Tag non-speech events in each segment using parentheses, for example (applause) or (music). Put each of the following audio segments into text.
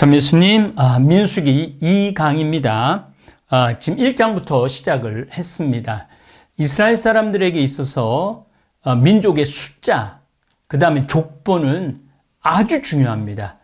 참 예수님, 아, 민수기 2강입니다. 아, 지금 1장부터 시작을 했습니다. 이스라엘 사람들에게 있어서 아, 민족의 숫자, 그 다음에 족보는 아주 중요합니다.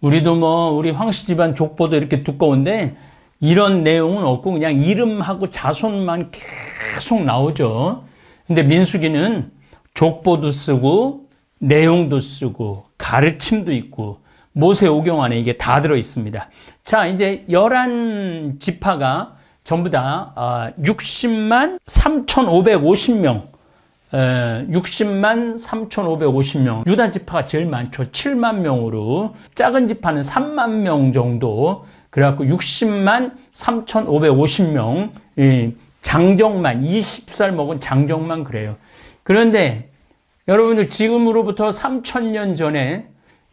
우리도 뭐, 우리 황씨 집안 족보도 이렇게 두꺼운데, 이런 내용은 없고, 그냥 이름하고 자손만 계속 나오죠. 근데 민수기는 족보도 쓰고, 내용도 쓰고, 가르침도 있고, 모세 오경 안에 이게 다 들어 있습니다. 자, 이제 11 지파가 전부 다 60만 3,550명 60만 3,550명 유다 지파가 제일 많죠. 7만 명으로 작은 지파는 3만 명 정도 그래갖고 60만 3,550명 장정만 20살 먹은 장정만 그래요. 그런데 여러분들 지금으로부터 3,000년 전에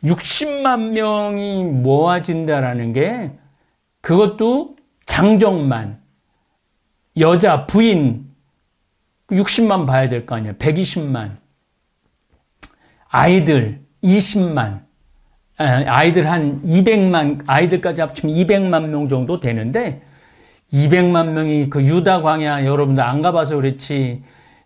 60만 명이 모아진다라는 게 그것도 장정만 여자 부인 60만 봐야 될 거 아니야. 120만 아이들 20만 아, 아이들 한 200만 아이들까지 합치면 200만 명 정도 되는데 200만 명이 그 유다 광야 여러분들 안 가봐서 그렇지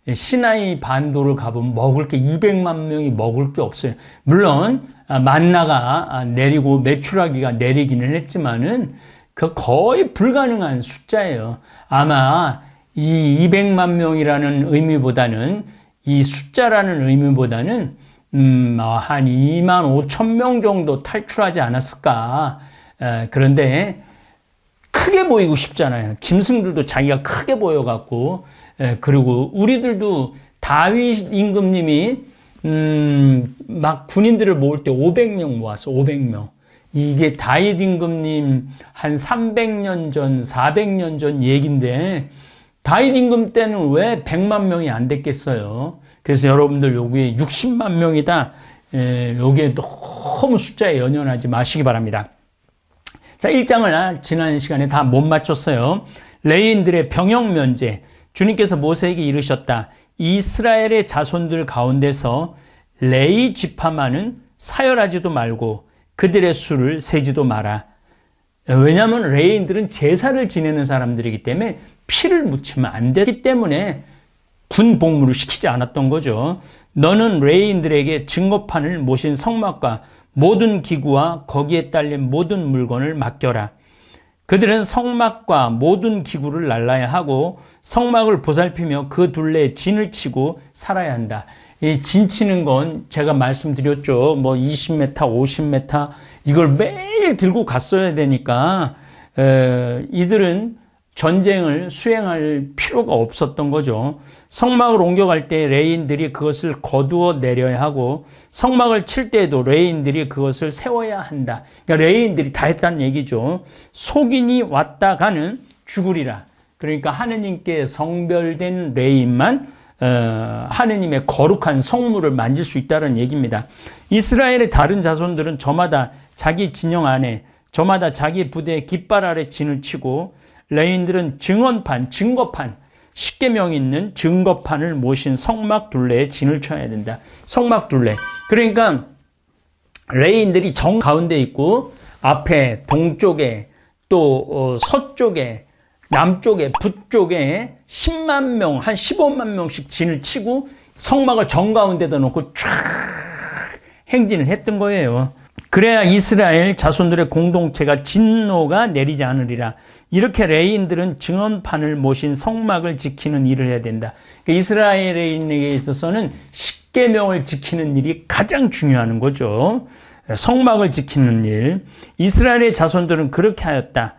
예, 시나이 반도를 가보면 먹을 게 200만 명이 먹을 게 없어요. 물론 아, 만나가 아, 내리고 메추라기가 내리기는 했지만은 그 거의 불가능한 숫자예요. 아마 이 200만 명이라는 의미보다는 이 숫자라는 의미보다는 음, 아, 한 2만 5천 명 정도 탈출하지 않았을까. 그런데 크게 보이고 싶잖아요. 짐승들도 자기가 크게 보여갖고 예, 그리고 우리들도 다윗 임금님이 음, 막 군인들을 모을 때 500명 모았어. 500명. 이게 다윗 임금님 한 300년 전, 400년 전 얘긴데 다윗 임금 때는 왜 100만 명이 안 됐겠어요? 그래서 여러분들 요게 60만 명이다. 예, 요게 너무 숫자에 연연하지 마시기 바랍니다. 자, 1장을 지난 시간에 다 못 맞췄어요. 레인들의 병역 면제. 주님께서 모세에게 이르셨다. 이스라엘의 자손들 가운데서 레이 지파만은 사열하지도 말고 그들의 수를 세지도 마라. 왜냐하면 레인들은 제사를 지내는 사람들이기 때문에 피를 묻히면 안 되기 때문에 군 복무를 시키지 않았던 거죠. 너는 레인들에게 증거판을 모신 성막과 모든 기구와 거기에 딸린 모든 물건을 맡겨라. 그들은 성막과 모든 기구를 날라야 하고 성막을 보살피며 그 둘레에 진을 치고 살아야 한다. 이 진치는 건 제가 말씀드렸죠. 뭐 20m, 50m 이걸 매일 들고 갔어야 되니까 에, 이들은 전쟁을 수행할 필요가 없었던 거죠. 성막을 옮겨갈 때 레인들이 그것을 거두어 내려야 하고 성막을 칠 때에도 레인들이 그것을 세워야 한다. 그러니까 레인들이 다 했다는 얘기죠. 속인이 왔다 가는 죽으리라. 그러니까 하느님께 성별된 레인만 어, 하느님의 거룩한 성물을 만질 수 있다는 얘기입니다. 이스라엘의 다른 자손들은 저마다 자기 진영 안에 저마다 자기 부대의 깃발 아래 진을 치고 레인들은 증언판, 증거판, 십계명 있는 증거판을 모신 성막 둘레에 진을 쳐야 된다. 성막 둘레. 그러니까 레인들이 정 가운데 있고 앞에 동쪽에 또 어, 서쪽에 남쪽에 북쪽에 10만 명, 한 15만 명씩 진을 치고 성막을 정가운데다 놓고 쫙 행진을 했던 거예요. 그래야 이스라엘 자손들의 공동체가 진노가 내리지 않으리라. 이렇게 레인들은 증언판을 모신 성막을 지키는 일을 해야 된다. 그러니까 이스라엘에게 있어서는 십계명을 지키는 일이 가장 중요한 거죠. 성막을 지키는 일. 이스라엘의 자손들은 그렇게 하였다.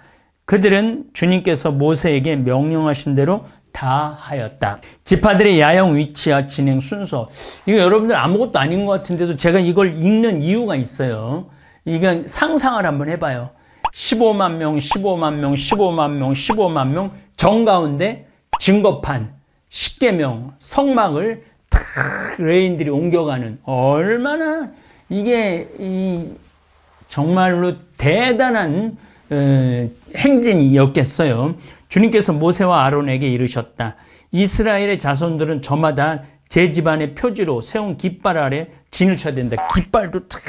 그들은 주님께서 모세에게 명령하신 대로 다 하였다. 지파들의 야영 위치와 진행 순서. 이거 여러분들 아무것도 아닌 것 같은데도 제가 이걸 읽는 이유가 있어요. 이건 상상을 한번 해봐요. 15만 명, 15만 명, 15만 명, 15만 명, 정 가운데 증거판, 십계명, 성막을 탁 레인들이 옮겨가는 얼마나 이게 정말로 대단한 어, 행진이었겠어요. 주님께서 모세와 아론에게 이르셨다. 이스라엘의 자손들은 저마다 제 집안의 표지로 세운 깃발 아래 진을 쳐야 된다. 깃발도 탁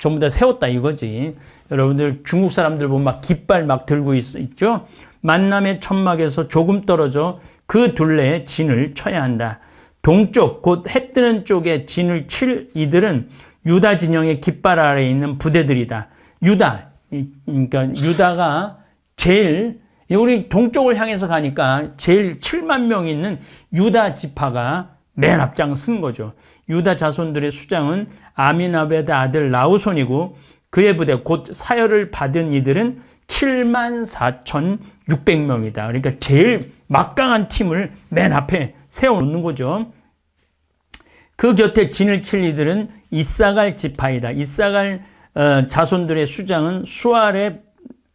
전부 다 세웠다 이거지. 여러분들 중국 사람들 보면 막 깃발 막 들고 있, 죠 만남의 천막에서 조금 떨어져 그 둘레에 진을 쳐야 한다. 동쪽 곧 해 뜨는 쪽에 진을 칠 이들은 유다 진영의 깃발 아래에 있는 부대들이다. 유다 그러니까 유다가 제일 우리 동쪽을 향해서 가니까 제일 7만 명 있는 유다 지파가 맨 앞장 쓴 거죠. 유다 자손들의 수장은 아미나베드 아들 라우손이고 그의 부대 곧 사열을 받은 이들은 7만 4천 600명이다. 그러니까 제일 막강한 팀을 맨 앞에 세워놓는 거죠. 그 곁에 진을 칠 이들은 이사갈 지파이다. 이사갈 어, 자손들의 수장은 수알의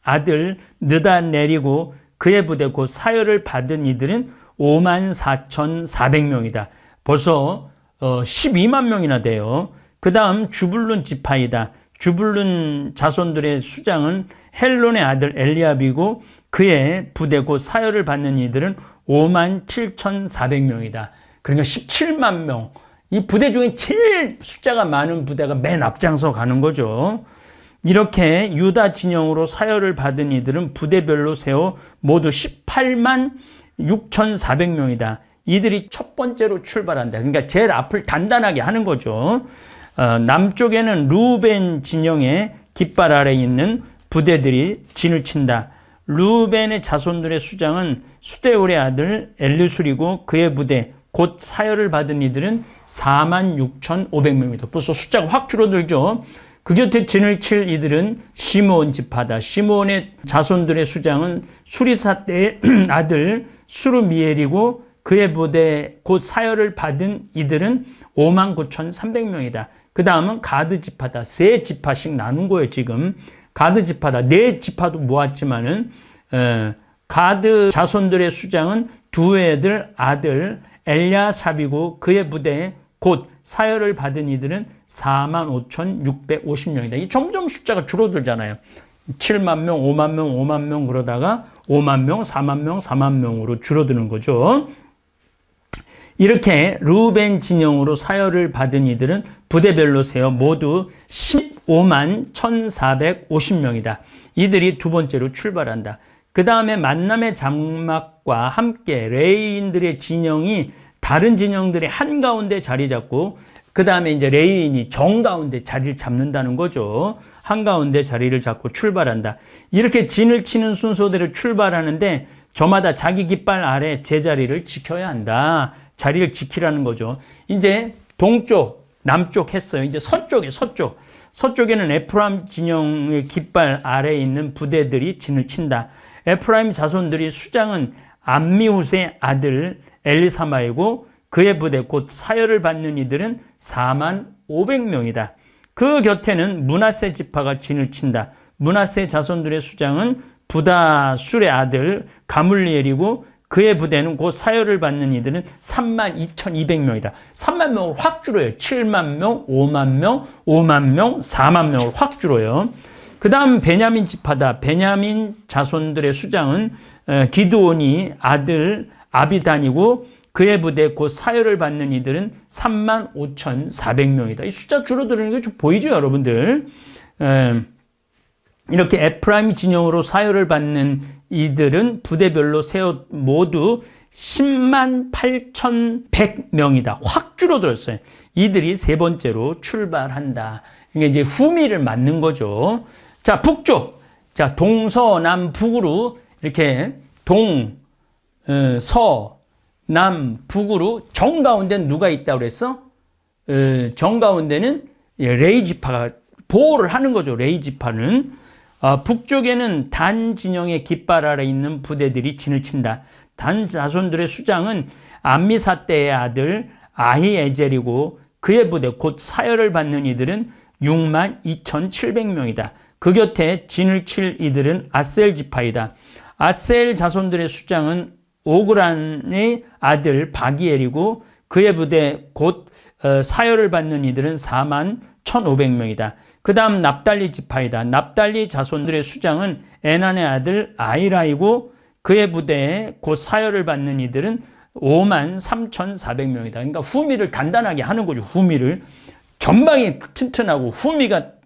아들 느단 내리고 그의 부대 곧 사열을 받은 이들은 5만 4,400명이다. 벌써 12만 어, 명이나 돼요. 그 다음 주블룬 지파이다. 주블룬 자손들의 수장은 헬론의 아들 엘리압이고 그의 부대 곧 사열을 받는 이들은 5만 7 4 0명이다 그러니까 17만 명. 이 부대 중에 제일 숫자가 많은 부대가 맨 앞장서 가는 거죠. 이렇게 유다 진영으로 사열을 받은 이들은 부대별로 세워 모두 18만 6,400명이다. 이들이 첫 번째로 출발한다. 그러니까 제일 앞을 단단하게 하는 거죠. 어, 남쪽에는 루벤 진영의 깃발 아래 있는 부대들이 진을 친다. 루벤의 자손들의 수장은 수데올의 아들 엘리술이고 그의 부대 곧 사열을 받은 이들은 46,500명이다. 벌써 숫자가 확 줄어들죠. 그 곁에 진을 칠 이들은 시므온 집하다. 시므온의 자손들의 수장은 수리사 때의 (clears throat) 아들 수르미엘이고 그의 부대 곧 사열을 받은 이들은 5 9 3 0명이다그 다음은 가드 집하다. 세 집하씩 나눈 거예요, 지금. 가드 집하다. 네 집하도 모았지만은, 에, 어, 가드 자손들의 수장은 두 애들 아들 엘리아삽이고 그의 부대에 곧 사열을 받은 이들은 4만 5,650명이다. 이 점점 숫자가 줄어들잖아요. 7만 명, 5만 명, 5만 명 그러다가 5만 명, 4만 명, 4만 명으로 줄어드는 거죠. 이렇게 루벤 진영으로 사열을 받은 이들은 부대별로 세어 모두 15만 1,450명이다. 이들이 두 번째로 출발한다. 그 다음에 만남의 장막과 함께 레이인들의 진영이 다른 진영들의 한가운데 자리 잡고 그 다음에 이제 레이인이 정가운데 자리를 잡는다는 거죠. 한가운데 자리를 잡고 출발한다. 이렇게 진을 치는 순서대로 출발하는데 저마다 자기 깃발 아래 제자리를 지켜야 한다. 자리를 지키라는 거죠. 이제 동쪽, 남쪽 했어요. 이제 서쪽에 서쪽. 서쪽에는 에프람 진영의 깃발 아래에 있는 부대들이 진을 친다. 에프라임 자손들이 수장은 암미훗의 아들 엘리사마이고 그의 부대 곧 사열을 받는 이들은 4만 500명이다. 그 곁에는 문하세 지파가 진을 친다. 문하세 자손들의 수장은 부다 술의 아들 가물리엘이고 그의 부대는 곧 사열을 받는 이들은 3만 2,200명이다. 3만 명을 확 줄어요. 7만 명, 5만 명, 5만 명, 4만 명을 확 줄어요. 그 다음 베냐민 집하다 베냐민 자손들의 수장은 어, 기드온이 아들 아비단이고 그의 부대 곧 사열을 받는 이들은 3만 5 4 0명이다이 숫자 줄어드는 게 좀 보이죠 여러분들. 어, 이렇게 에프라임 진영으로 사열을 받는 이들은 부대별로 세워 모두 10만 8,100명이다. 확 줄어들었어요. 이들이 세 번째로 출발한다. 이게 이제 후미를 맞는 거죠. 자, 북쪽. 자, 동서남북으로 이렇게 동, 어, 서, 남, 북으로 정 가운데는 누가 있다고 그랬어? 어, 정 가운데는 예, 레이지파가 보호를 하는 거죠. 레이지파는. 아, 북쪽에는 단 진영의 깃발 아래 있는 부대들이 진을 친다. 단 자손들의 수장은 안미사 때의 아들 아히에젤이고 그의 부대 곧 사열을 받는 이들은 6만 2,700명이다. 그 곁에 진을 칠 이들은 아셀 지파이다. 아셀 자손들의 수장은 오그란의 아들 바기엘이고 그의 부대 곧 어, 사열을 받는 이들은 4만 1,500명이다. 그 다음 납달리 지파이다. 납달리 자손들의 수장은 에난의 아들 아이라이고 그의 부대에 곧 사열을 받는 이들은 5만 3,400명이다. 그러니까 후미를 간단하게 하는 거죠. 후미를. 전방이 튼튼하고 후미가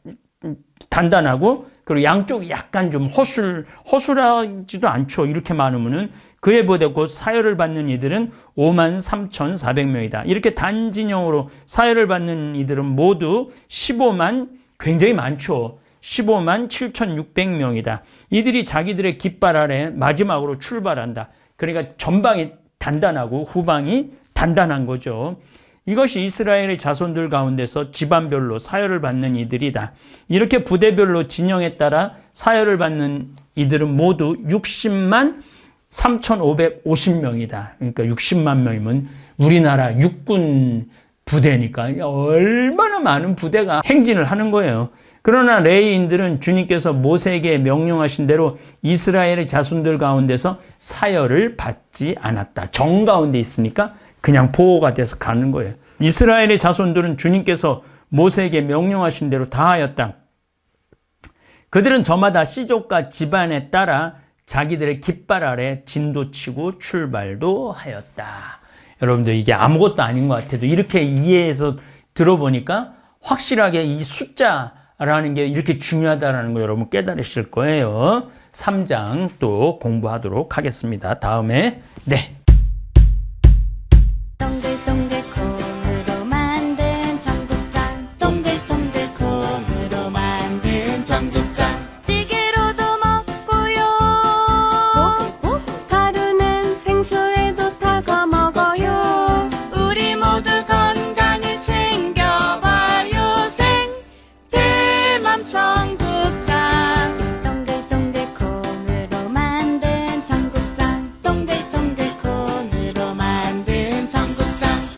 단단하고 그리고 양쪽 이 약간 좀 허술 허술하지도 않죠. 이렇게 많으면은 그에 보다 곧 사열을 받는 이들은 5만 3,400명이다. 이렇게 단진영으로 사열을 받는 이들은 모두 15만 굉장히 많죠. 15만 7,600명이다. 이들이 자기들의 깃발 아래 마지막으로 출발한다. 그러니까 전방이 단단하고 후방이 단단한 거죠. 이것이 이스라엘의 자손들 가운데서 집안별로 사열을 받는 이들이다. 이렇게 부대별로 진영에 따라 사열을 받는 이들은 모두 60만 3,550명이다. 그러니까 60만 명이면 우리나라 육군 부대니까 얼마나 많은 부대가 행진을 하는 거예요. 그러나 레이인들은 주님께서 모세에게 명령하신 대로 이스라엘의 자손들 가운데서 사열을 받지 않았다. 정 가운데 있으니까 그냥 보호가 돼서 가는 거예요. 이스라엘의 자손들은 주님께서 모세에게 명령하신 대로 다 하였다. 그들은 저마다 시족과 집안에 따라 자기들의 깃발 아래 진도치고 출발도 하였다. 여러분들 이게 아무것도 아닌 것 같아도 이렇게 이해해서 들어보니까 확실하게 이 숫자라는 게 이렇게 중요하다는거 여러분 깨달으실 거예요. 3장 또 공부하도록 하겠습니다. 다음에 네.